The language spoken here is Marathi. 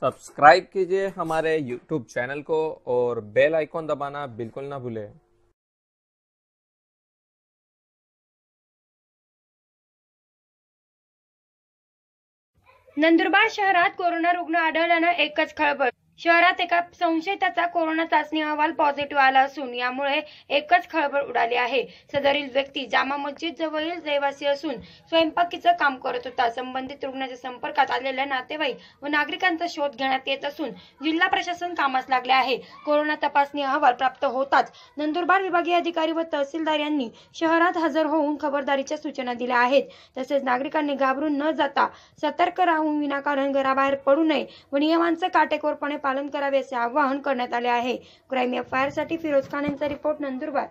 सब्सक्राइब कीजिए हमारे यूट्यूब चैनल को और बेल आइकॉन दबाना बिल्कुल ना भूले नंदुरबार शहर कोरोना रुग्ण आड़ एक खबर शहरात एका संशयिताचा कोरोना चाचणी अहवाल पॉझिटिव्ह आला असून यामुळे एकच खळबळ उडाली आहे सदरील व्यक्ती जामा मस्जिद जवळील रहिवासी असून स्वयंपाकीचं काम करत होता संबंधित रुग्णाच्या संपर्कात आलेल्या नातेवाईक व नागरिकांचा शोध घेण्यात येत असून जिल्हा प्रशासन कामास लागले आहे कोरोना तपासणी अहवाल प्राप्त होताच नंदुरबार विभागीय अधिकारी व तहसीलदार यांनी शहरात हजर होऊन खबरदारीच्या सूचना दिल्या आहेत तसेच नागरिकांनी घाबरून न जाता सतर्क राहून विनाकारण घराबाहेर पडू नये व नियमांचं काटेकोरपणे पालन करावे असे आवाहन करण्यात आले आहे क्राईम एफ साठी फिरोज खान यांचा रिपोर्ट नंदुरबार